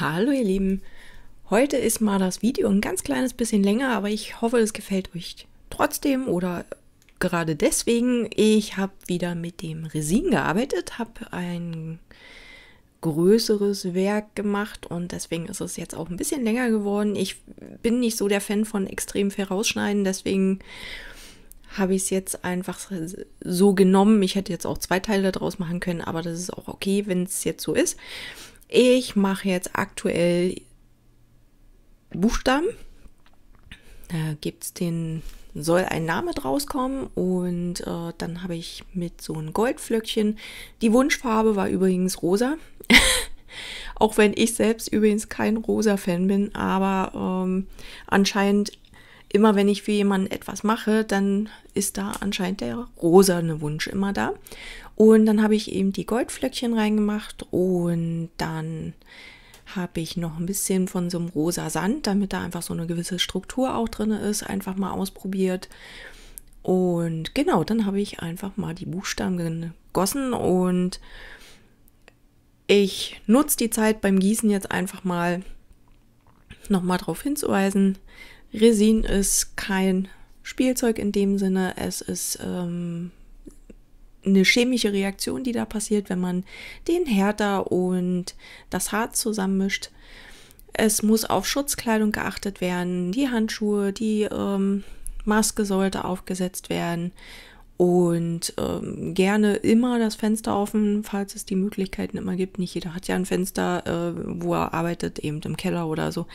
Hallo ihr Lieben, heute ist mal das Video ein ganz kleines bisschen länger, aber ich hoffe es gefällt euch trotzdem oder gerade deswegen. Ich habe wieder mit dem Resin gearbeitet, habe ein größeres Werk gemacht und deswegen ist es jetzt auch ein bisschen länger geworden. Ich bin nicht so der Fan von extrem viel rausschneiden, deswegen habe ich es jetzt einfach so genommen. Ich hätte jetzt auch zwei Teile daraus machen können, aber das ist auch okay, wenn es jetzt so ist. Ich mache jetzt aktuell Buchstaben. Da gibt es den, soll ein Name draus kommen und äh, dann habe ich mit so einem Goldflöckchen. Die Wunschfarbe war übrigens rosa. Auch wenn ich selbst übrigens kein rosa Fan bin, aber ähm, anscheinend immer wenn ich für jemanden etwas mache, dann ist da anscheinend der rosane Wunsch immer da. Und dann habe ich eben die Goldflöckchen reingemacht und dann habe ich noch ein bisschen von so einem rosa Sand, damit da einfach so eine gewisse Struktur auch drin ist, einfach mal ausprobiert. Und genau, dann habe ich einfach mal die Buchstaben gegossen und ich nutze die Zeit beim Gießen jetzt einfach mal nochmal darauf hinzuweisen, Resin ist kein Spielzeug in dem Sinne, es ist ähm, eine chemische Reaktion, die da passiert, wenn man den Härter und das Harz zusammenmischt. Es muss auf Schutzkleidung geachtet werden, die Handschuhe, die ähm, Maske sollte aufgesetzt werden und ähm, gerne immer das Fenster offen, falls es die Möglichkeiten immer gibt. Nicht jeder hat ja ein Fenster, äh, wo er arbeitet, eben im Keller oder so.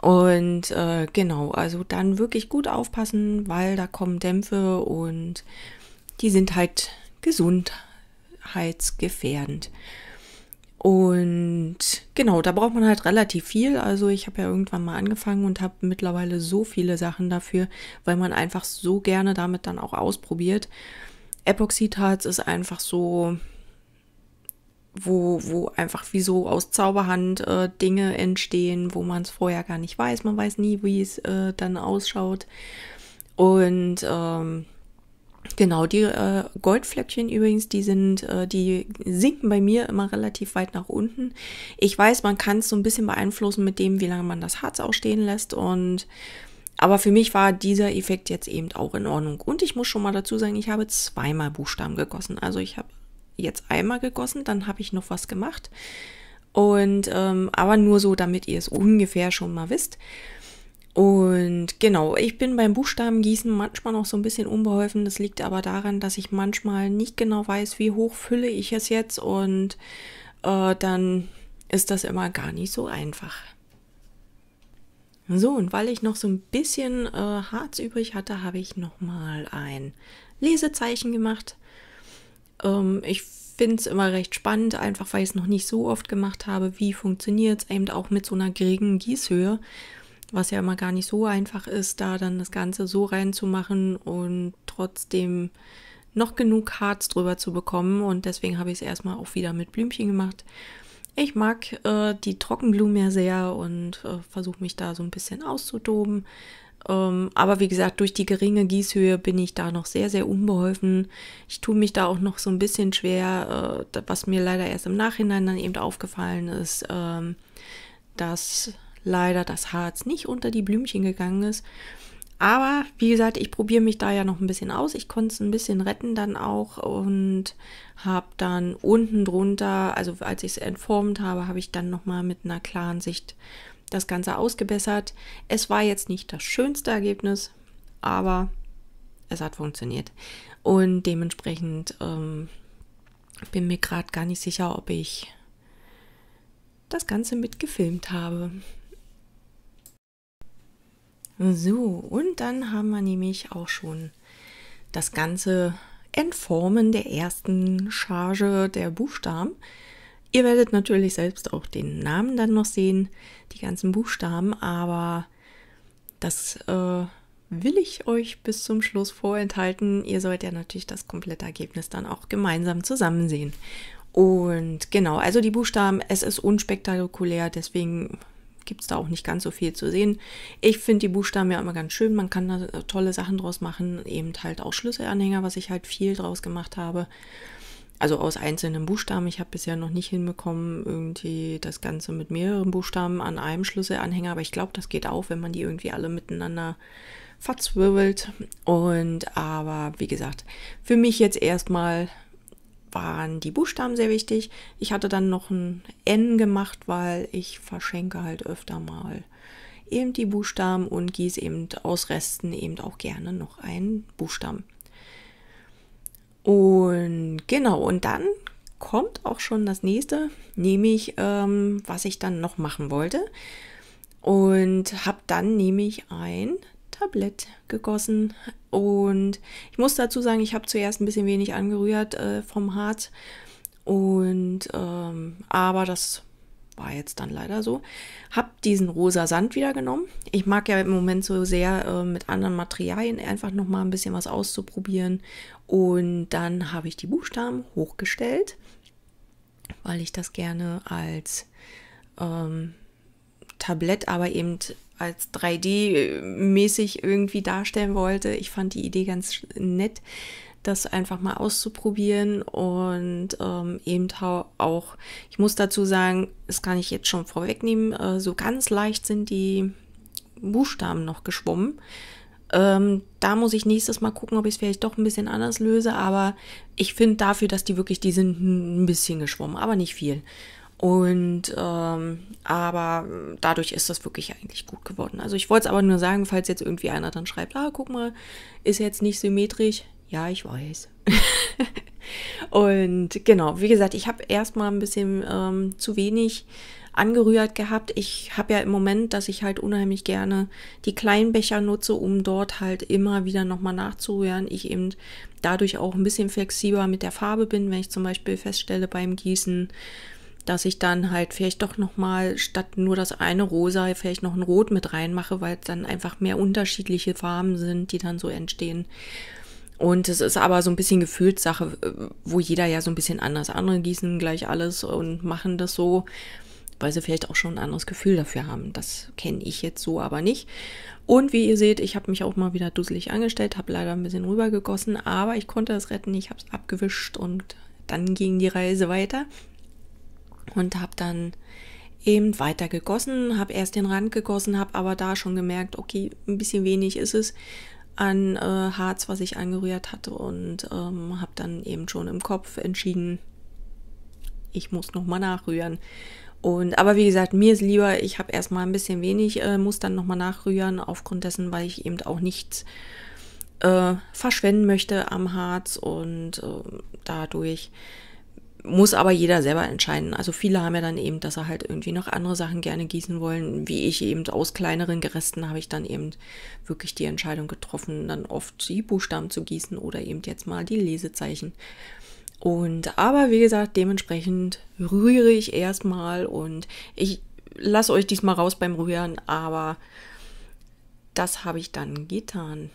Und äh, genau, also dann wirklich gut aufpassen, weil da kommen Dämpfe und die sind halt gesundheitsgefährdend. Und genau, da braucht man halt relativ viel. Also ich habe ja irgendwann mal angefangen und habe mittlerweile so viele Sachen dafür, weil man einfach so gerne damit dann auch ausprobiert. Epoxidharz ist einfach so, wo, wo einfach wie so aus Zauberhand äh, Dinge entstehen, wo man es vorher gar nicht weiß. Man weiß nie, wie es äh, dann ausschaut. Und ähm, genau, die äh, Goldflöckchen übrigens, die sind, äh, die sinken bei mir immer relativ weit nach unten. Ich weiß, man kann es so ein bisschen beeinflussen mit dem, wie lange man das Harz auch stehen lässt und aber für mich war dieser Effekt jetzt eben auch in Ordnung. Und ich muss schon mal dazu sagen, ich habe zweimal Buchstaben gegossen. Also ich habe jetzt einmal gegossen, dann habe ich noch was gemacht. Und ähm, aber nur so, damit ihr es ungefähr schon mal wisst. Und genau, ich bin beim Buchstabengießen manchmal noch so ein bisschen unbeholfen. Das liegt aber daran, dass ich manchmal nicht genau weiß, wie hoch fülle ich es jetzt. Und äh, dann ist das immer gar nicht so einfach. So, und weil ich noch so ein bisschen äh, Harz übrig hatte, habe ich nochmal ein Lesezeichen gemacht. Ähm, ich finde es immer recht spannend, einfach weil ich es noch nicht so oft gemacht habe. Wie funktioniert es eben auch mit so einer geringen Gießhöhe? Was ja immer gar nicht so einfach ist, da dann das Ganze so reinzumachen und trotzdem noch genug Harz drüber zu bekommen. Und deswegen habe ich es erstmal auch wieder mit Blümchen gemacht. Ich mag äh, die Trockenblumen ja sehr und äh, versuche mich da so ein bisschen auszutoben. Ähm, aber wie gesagt, durch die geringe Gießhöhe bin ich da noch sehr, sehr unbeholfen. Ich tue mich da auch noch so ein bisschen schwer, äh, was mir leider erst im Nachhinein dann eben aufgefallen ist, ähm, dass leider das Harz nicht unter die Blümchen gegangen ist. Aber wie gesagt, ich probiere mich da ja noch ein bisschen aus. Ich konnte es ein bisschen retten dann auch und habe dann unten drunter, also als ich es entformt habe, habe ich dann nochmal mit einer klaren Sicht das Ganze ausgebessert. Es war jetzt nicht das schönste Ergebnis, aber es hat funktioniert. Und dementsprechend ähm, bin mir gerade gar nicht sicher, ob ich das Ganze mitgefilmt habe. So, und dann haben wir nämlich auch schon das ganze Entformen der ersten Charge der Buchstaben. Ihr werdet natürlich selbst auch den Namen dann noch sehen, die ganzen Buchstaben, aber das äh, will ich euch bis zum Schluss vorenthalten. Ihr sollt ja natürlich das komplette Ergebnis dann auch gemeinsam zusammen sehen. Und genau, also die Buchstaben, es ist unspektakulär, deswegen gibt es da auch nicht ganz so viel zu sehen. Ich finde die Buchstaben ja immer ganz schön. Man kann da äh, tolle Sachen draus machen. Eben halt auch Schlüsselanhänger, was ich halt viel draus gemacht habe also aus einzelnen Buchstaben. Ich habe bisher noch nicht hinbekommen, irgendwie das Ganze mit mehreren Buchstaben an einem Schlüsselanhänger, aber ich glaube, das geht auch, wenn man die irgendwie alle miteinander verzwirbelt. Und aber wie gesagt, für mich jetzt erstmal waren die Buchstaben sehr wichtig. Ich hatte dann noch ein N gemacht, weil ich verschenke halt öfter mal eben die Buchstaben und gieße eben aus Resten eben auch gerne noch einen Buchstaben. Und genau, und dann kommt auch schon das nächste, nämlich ähm, was ich dann noch machen wollte. Und habe dann nämlich ein Tablett gegossen. Und ich muss dazu sagen, ich habe zuerst ein bisschen wenig angerührt äh, vom Harz. Und ähm, aber das war jetzt dann leider so. Hab diesen rosa Sand wieder genommen. Ich mag ja im Moment so sehr äh, mit anderen Materialien einfach nochmal ein bisschen was auszuprobieren und dann habe ich die Buchstaben hochgestellt, weil ich das gerne als ähm, Tablett, aber eben als 3D-mäßig irgendwie darstellen wollte. Ich fand die Idee ganz nett, das einfach mal auszuprobieren und ähm, eben auch, ich muss dazu sagen, das kann ich jetzt schon vorwegnehmen, äh, so ganz leicht sind die Buchstaben noch geschwommen. Ähm, da muss ich nächstes Mal gucken, ob ich es vielleicht doch ein bisschen anders löse, aber ich finde dafür, dass die wirklich, die sind ein bisschen geschwommen, aber nicht viel. Und ähm, aber dadurch ist das wirklich eigentlich gut geworden. Also ich wollte es aber nur sagen, falls jetzt irgendwie einer dann schreibt, ah, guck mal, ist jetzt nicht symmetrisch. Ja, ich weiß. Und genau, wie gesagt, ich habe erstmal ein bisschen ähm, zu wenig angerührt gehabt. Ich habe ja im Moment, dass ich halt unheimlich gerne die kleinen Becher nutze, um dort halt immer wieder nochmal nachzurühren. Ich eben dadurch auch ein bisschen flexibler mit der Farbe bin, wenn ich zum Beispiel feststelle beim Gießen, dass ich dann halt vielleicht doch nochmal statt nur das eine Rosa vielleicht noch ein Rot mit reinmache, weil es dann einfach mehr unterschiedliche Farben sind, die dann so entstehen. Und es ist aber so ein bisschen Gefühlssache, wo jeder ja so ein bisschen anders. Andere gießen gleich alles und machen das so weil sie vielleicht auch schon ein anderes Gefühl dafür haben. Das kenne ich jetzt so aber nicht. Und wie ihr seht, ich habe mich auch mal wieder dusselig angestellt, habe leider ein bisschen rübergegossen, aber ich konnte es retten. Ich habe es abgewischt und dann ging die Reise weiter und habe dann eben weiter gegossen, habe erst den Rand gegossen, habe aber da schon gemerkt, okay, ein bisschen wenig ist es an äh, Harz, was ich angerührt hatte und ähm, habe dann eben schon im Kopf entschieden, ich muss nochmal nachrühren und aber wie gesagt, mir ist lieber, ich habe erstmal ein bisschen wenig, äh, muss dann nochmal nachrühren, aufgrund dessen, weil ich eben auch nichts äh, verschwenden möchte am Harz und äh, dadurch muss aber jeder selber entscheiden. Also viele haben ja dann eben, dass sie halt irgendwie noch andere Sachen gerne gießen wollen, wie ich eben aus kleineren Geresten habe ich dann eben wirklich die Entscheidung getroffen, dann oft die Buchstaben zu gießen oder eben jetzt mal die Lesezeichen. Und aber wie gesagt, dementsprechend rühre ich erstmal und ich lasse euch diesmal raus beim Rühren, aber das habe ich dann getan.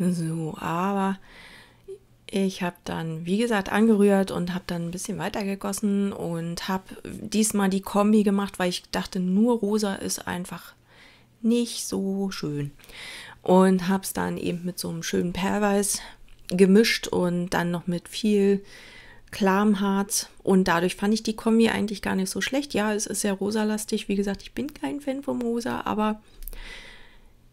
So, aber ich habe dann, wie gesagt, angerührt und habe dann ein bisschen weiter gegossen und habe diesmal die Kombi gemacht, weil ich dachte, nur rosa ist einfach nicht so schön. Und habe es dann eben mit so einem schönen Perlweiß gemischt und dann noch mit viel klarem Und dadurch fand ich die Kombi eigentlich gar nicht so schlecht. Ja, es ist sehr rosalastig. Wie gesagt, ich bin kein Fan vom Rosa, aber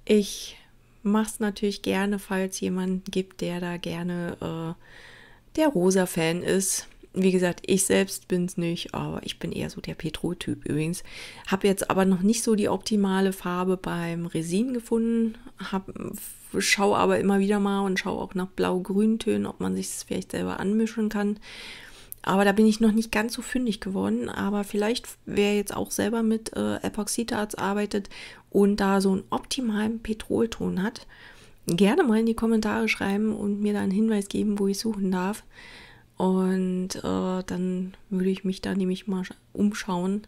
ich mache es natürlich gerne, falls jemanden gibt, der da gerne äh, der Rosa-Fan ist. Wie gesagt, ich selbst bin es nicht, aber ich bin eher so der petro typ übrigens. Habe jetzt aber noch nicht so die optimale Farbe beim Resin gefunden. Habe schaue aber immer wieder mal und schaue auch nach Blau-Grüntönen, ob man sich das vielleicht selber anmischen kann. Aber da bin ich noch nicht ganz so fündig geworden. Aber vielleicht, wer jetzt auch selber mit äh, Epoxidharz arbeitet und da so einen optimalen Petrolton hat, gerne mal in die Kommentare schreiben und mir da einen Hinweis geben, wo ich suchen darf. Und äh, dann würde ich mich da nämlich mal umschauen.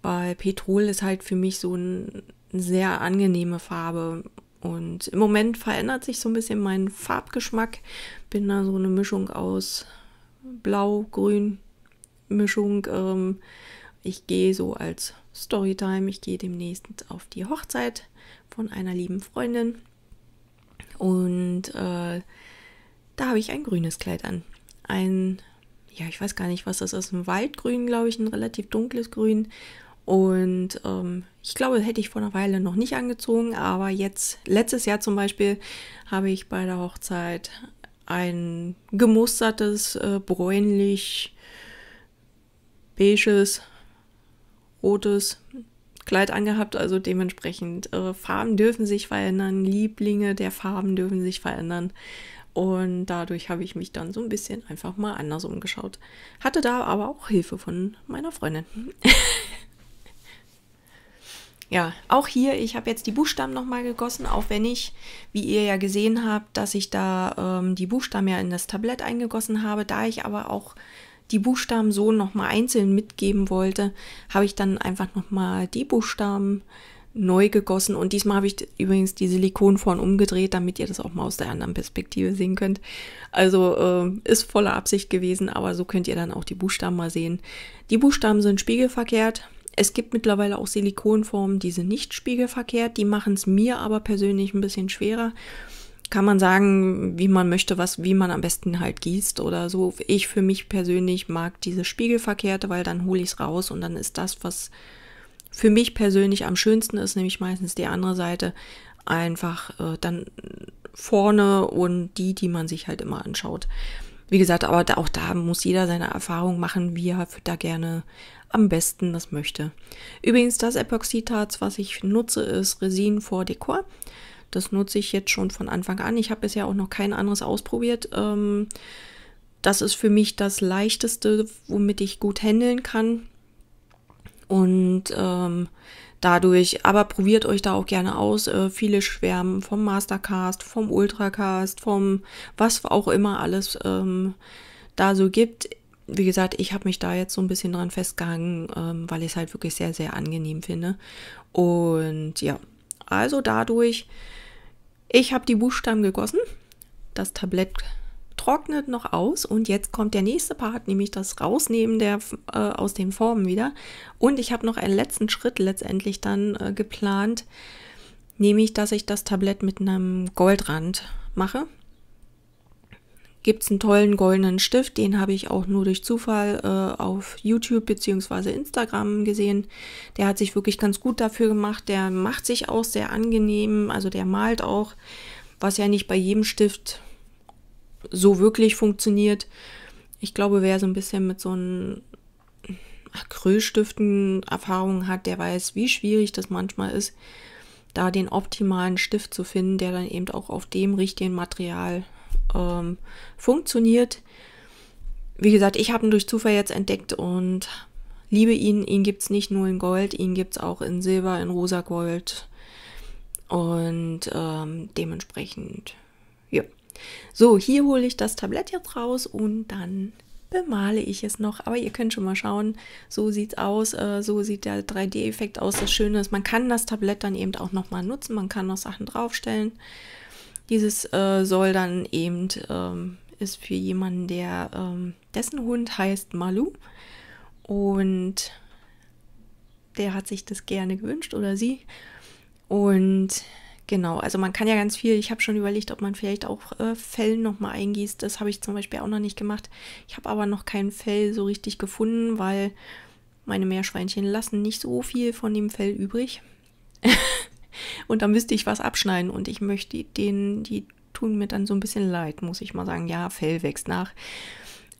Weil Petrol ist halt für mich so ein, eine sehr angenehme Farbe. Und im Moment verändert sich so ein bisschen mein Farbgeschmack. Bin da so eine Mischung aus Blau-Grün-Mischung. Ähm, ich gehe so als Storytime. Ich gehe demnächst auf die Hochzeit von einer lieben Freundin. Und äh, da habe ich ein grünes Kleid an. Ein, ja, ich weiß gar nicht, was das ist. Ein Waldgrün, glaube ich, ein relativ dunkles Grün. Und ähm, ich glaube, hätte ich vor einer Weile noch nicht angezogen, aber jetzt, letztes Jahr zum Beispiel, habe ich bei der Hochzeit ein gemustertes, äh, bräunlich, beiges, rotes Kleid angehabt. Also dementsprechend, äh, Farben dürfen sich verändern, Lieblinge der Farben dürfen sich verändern. Und dadurch habe ich mich dann so ein bisschen einfach mal anders umgeschaut. Hatte da aber auch Hilfe von meiner Freundin. ja, auch hier, ich habe jetzt die Buchstaben nochmal gegossen, auch wenn ich, wie ihr ja gesehen habt, dass ich da ähm, die Buchstaben ja in das Tablett eingegossen habe. Da ich aber auch die Buchstaben so nochmal einzeln mitgeben wollte, habe ich dann einfach nochmal die Buchstaben neu gegossen. Und diesmal habe ich übrigens die Silikonform umgedreht, damit ihr das auch mal aus der anderen Perspektive sehen könnt. Also äh, ist voller Absicht gewesen, aber so könnt ihr dann auch die Buchstaben mal sehen. Die Buchstaben sind spiegelverkehrt. Es gibt mittlerweile auch Silikonformen, die sind nicht spiegelverkehrt, die machen es mir aber persönlich ein bisschen schwerer. Kann man sagen, wie man möchte, was, wie man am besten halt gießt oder so. Ich für mich persönlich mag diese spiegelverkehrte, weil dann hole ich es raus und dann ist das, was für mich persönlich am schönsten ist, nämlich meistens die andere Seite, einfach äh, dann vorne und die, die man sich halt immer anschaut. Wie gesagt, aber auch da muss jeder seine Erfahrung machen, wie er da gerne am besten das möchte. Übrigens, das Epoxidharz, was ich nutze, ist Resin vor Dekor. Das nutze ich jetzt schon von Anfang an. Ich habe bisher auch noch kein anderes ausprobiert. Ähm, das ist für mich das leichteste, womit ich gut handeln kann. Und ähm, dadurch, aber probiert euch da auch gerne aus. Äh, viele schwärmen vom Mastercast, vom Ultracast, vom was auch immer alles ähm, da so gibt wie gesagt, ich habe mich da jetzt so ein bisschen dran festgehangen, ähm, weil ich es halt wirklich sehr, sehr angenehm finde. Und ja, also dadurch, ich habe die Buchstaben gegossen, das Tablett trocknet noch aus und jetzt kommt der nächste Part, nämlich das Rausnehmen der, äh, aus den Formen wieder. Und ich habe noch einen letzten Schritt letztendlich dann äh, geplant, nämlich dass ich das Tablett mit einem Goldrand mache gibt es einen tollen goldenen Stift, den habe ich auch nur durch Zufall äh, auf YouTube bzw. Instagram gesehen. Der hat sich wirklich ganz gut dafür gemacht, der macht sich auch sehr angenehm, also der malt auch, was ja nicht bei jedem Stift so wirklich funktioniert. Ich glaube, wer so ein bisschen mit so einem Acrylstiften Erfahrung hat, der weiß, wie schwierig das manchmal ist, da den optimalen Stift zu finden, der dann eben auch auf dem richtigen Material ähm, funktioniert. Wie gesagt, ich habe ihn durch Zufall jetzt entdeckt und liebe ihn. Ihn gibt es nicht nur in Gold, ihn gibt es auch in Silber, in rosa Gold. Und ähm, dementsprechend, ja. So, hier hole ich das Tablett jetzt raus und dann bemale ich es noch. Aber ihr könnt schon mal schauen, so sieht es aus, äh, so sieht der 3D-Effekt aus. Das Schöne ist, man kann das Tablett dann eben auch nochmal nutzen, man kann noch Sachen draufstellen. Dieses äh, soll dann eben ähm, ist für jemanden, der ähm, dessen Hund heißt Malu und der hat sich das gerne gewünscht oder sie. Und genau, also man kann ja ganz viel. Ich habe schon überlegt, ob man vielleicht auch äh, Fell nochmal eingießt. Das habe ich zum Beispiel auch noch nicht gemacht. Ich habe aber noch kein Fell so richtig gefunden, weil meine Meerschweinchen lassen nicht so viel von dem Fell übrig. und dann müsste ich was abschneiden und ich möchte denen, die tun mir dann so ein bisschen leid, muss ich mal sagen. Ja, Fell wächst nach.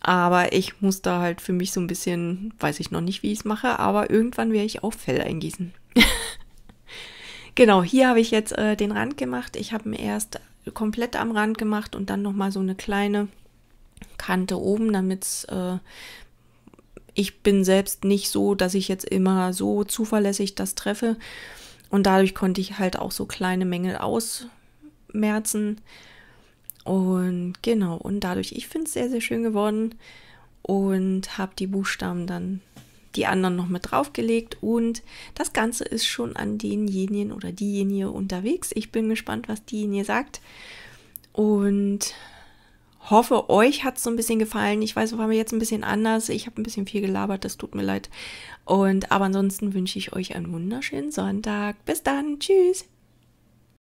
Aber ich muss da halt für mich so ein bisschen, weiß ich noch nicht, wie ich es mache, aber irgendwann werde ich auch Fell eingießen. genau, hier habe ich jetzt äh, den Rand gemacht. Ich habe ihn erst komplett am Rand gemacht und dann nochmal so eine kleine Kante oben, damit äh, ich bin selbst nicht so, dass ich jetzt immer so zuverlässig das treffe. Und dadurch konnte ich halt auch so kleine Mängel ausmerzen. Und genau, und dadurch, ich finde es sehr, sehr schön geworden und habe die Buchstaben dann die anderen noch mit draufgelegt und das Ganze ist schon an denjenigen oder diejenige unterwegs. Ich bin gespannt, was diejenige sagt und hoffe, euch hat es so ein bisschen gefallen. Ich weiß, war mir jetzt ein bisschen anders. Ich habe ein bisschen viel gelabert, das tut mir leid. Und aber ansonsten wünsche ich euch einen wunderschönen Sonntag. Bis dann. Tschüss.